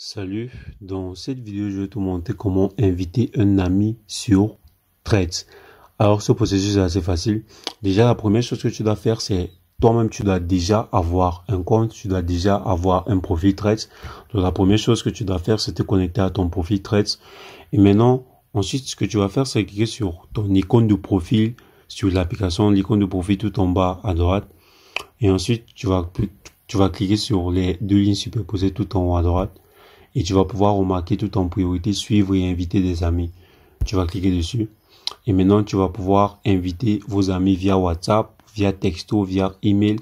Salut, dans cette vidéo je vais te montrer comment inviter un ami sur trades Alors ce processus est assez facile. Déjà la première chose que tu dois faire c'est toi-même tu dois déjà avoir un compte, tu dois déjà avoir un profil trades Donc la première chose que tu dois faire c'est te connecter à ton profil trades Et maintenant ensuite ce que tu vas faire c'est cliquer sur ton icône de profil sur l'application, l'icône de profil tout en bas à droite. Et ensuite tu vas tu vas cliquer sur les deux lignes superposées tout en haut à droite et tu vas pouvoir remarquer tout en priorité, suivre et inviter des amis. Tu vas cliquer dessus. Et maintenant, tu vas pouvoir inviter vos amis via WhatsApp, via texto, via email